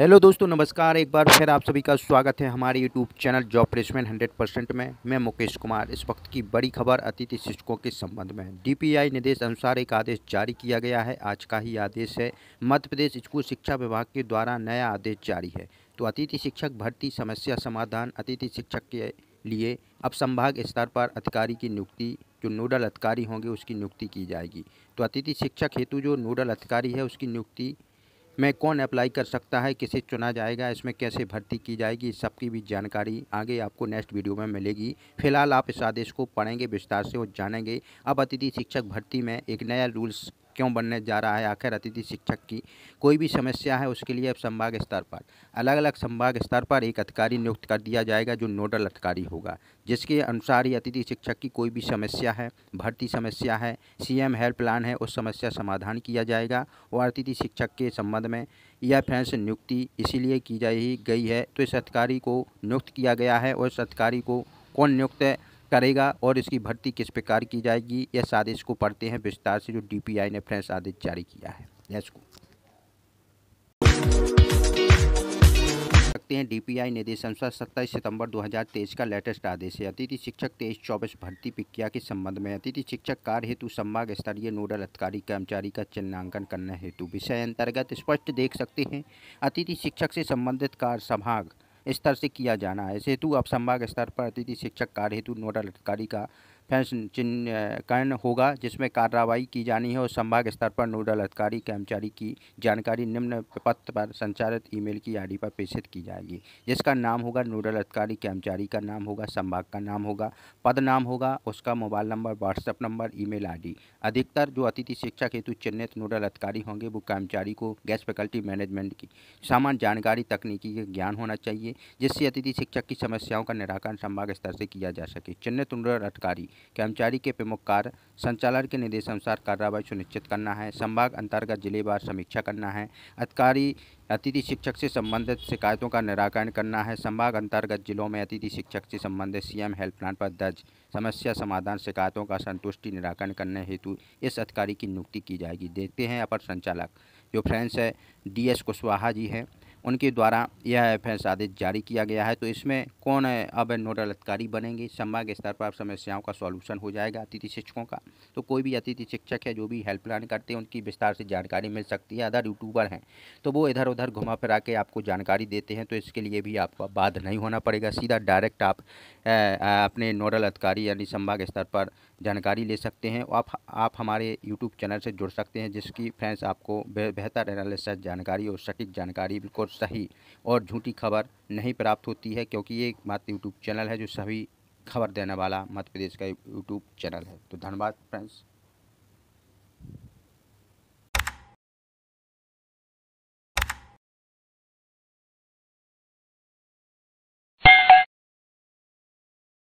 hello दोस्तों नमस्कार एक बार फिर आप सभी का स्वागत है हमारे YouTube channel job placement hundred percent में मैं मुकेश कुमार इस वक्त की बड़ी खबर अतिथि शिक्षकों के संबंध में डीपीआई निर्देश अनुसार एक आदेश जारी किया गया है आज का ही आदेश है मध्य प्रदेश स्कूल शिक्षा विभाग के द्वारा नया आदेश जारी है तो अतिथि शिक्षक भर्ती समस्या समाधान अतिथि शिक्षक के लिए अब संभाग स्तर पर अधिकारी की नियुक्ति जो नोडल अधिकारी होंगे उसकी नियुक्ति की जाएगी तो अतिथि शिक्षक हेतु जो नोडल अधिकारी है उसकी नियुक्ति में कौन अप्लाई कर सकता है किसे चुना जाएगा इसमें कैसे भर्ती की जाएगी इस सबकी भी जानकारी आगे आपको नेक्स्ट वीडियो में मिलेगी फिलहाल आप इस आदेश को पढ़ेंगे विस्तार से और जानेंगे अब अतिथि शिक्षक भर्ती में एक नया रूल्स क्यों बनने जा रहा है आखिर अतिथि शिक्षक की कोई भी समस्या है उसके लिए अब संभाग स्तर पर अलग अलग संभाग स्तर पर एक अधिकारी नियुक्त कर दिया जाएगा जो नोडल अधिकारी होगा जिसके अनुसार ही अतिथि शिक्षक की कोई भी समस्या है भर्ती समस्या है सीएम हेल्पलाइन है उस समस्या समाधान किया जाएगा और अतिथि शिक्षक के संबंध में यह फैंस नियुक्ति इसीलिए की जा गई है तो इस अधिकारी को नियुक्त किया गया है और इस अधिकारी को कौन नियुक्त करेगा और इसकी भर्ती किस प्रकार की जाएगी इस आदेश को पढ़ते हैं विस्तार से जो डीपीआई ने फ्रेंस आदेश जारी किया है सकते हैं डीपीआई अनुसार सत्ताईस सितंबर 2023 का लेटेस्ट आदेश है अतिथि शिक्षक तेईस चौबीस भर्ती प्रक्रिया के संबंध में अतिथि शिक्षक कार्य हेतु संभाग स्तरीय नोडल अधिकारी कर्मचारी का चिन्हांकन करने हेतु विषय अंतर्गत स्पष्ट देख सकते हैं अतिथि शिक्षक से संबंधित कार्य संभाग स्तर से किया जाना है इस हेतु अब संभाग स्तर पर अतिथि शिक्षक कार्य हेतु नोडल अधिकारी का फैसन चिन्हकरण होगा जिसमें कार्रवाई की जानी है और संभाग स्तर पर नोडल अधिकारी कर्मचारी की जानकारी निम्न पत्र पर संचालित ईमेल की आईडी पर प्रेषित की जाएगी जिसका नाम होगा नोडल अधिकारी कर्मचारी का नाम होगा संभाग का नाम होगा पद नाम होगा उसका mobile number WhatsApp number email ID अधिकतर जो अतिथि शिक्षक हेतु चिन्हित नोडल अधिकारी होंगे वो कर्मचारी को गैस फैकल्टी मैनेजमेंट की सामान्य जानकारी तकनीकी का ज्ञान होना चाहिए जिससे अतिथि शिक्षक की समस्याओं का निराकरण संभाग स्तर से किया जा सके चिन्हित नोडल अधिकारी कर्मचारी के प्रमुख कार्य संचालन के निर्देश अनुसार कार्रवाई सुनिश्चित करना है संभाग अंतर्गत जिलेवार समीक्षा करना है अधिकारी अतिथि शिक्षक से संबंधित शिकायतों का निराकरण करना है संभाग अंतर्गत जिलों में अतिथि शिक्षक से संबंधित सीएम हेल्पलाइन पर दर्ज समस्या समाधान शिकायतों का संतुष्टि निराकरण करने हेतु इस अधिकारी की नियुक्ति की जाएगी देखते हैं अपर संचालक जो फ्रेंड्स है डी एस कुशवाहा जी हैं उनके द्वारा यह फैसला आदेश जारी किया गया है तो इसमें कौन अब नोडल अधिकारी बनेंगे संभाग स्तर पर समस्याओं का सॉल्यूशन हो जाएगा अतिथि शिक्षकों का तो कोई भी अतिथि शिक्षक है जो भी हेल्पलाइन करते हैं उनकी विस्तार से जानकारी मिल सकती है अदर यूट्यूबर हैं तो वो इधर उधर घुमा फिरा के आपको जानकारी देते हैं तो इसके लिए भी आपको बाध नहीं होना पड़ेगा सीधा डायरेक्ट आप अपने नोडल अधिकारी यानी संभाग स्तर पर जानकारी ले सकते हैं आप आप हमारे यूट्यूब चैनल से जुड़ सकते हैं जिसकी फ्रेंड्स आपको बेहतर एनालिसिस जानकारी और सटीक जानकारी बिल्कुल सही और झूठी खबर नहीं प्राप्त होती है क्योंकि ये एकमात्र यूट्यूब चैनल है जो सभी खबर देने वाला मध्य प्रदेश का यूट्यूब चैनल है तो धन्यवाद फ्रेंड्स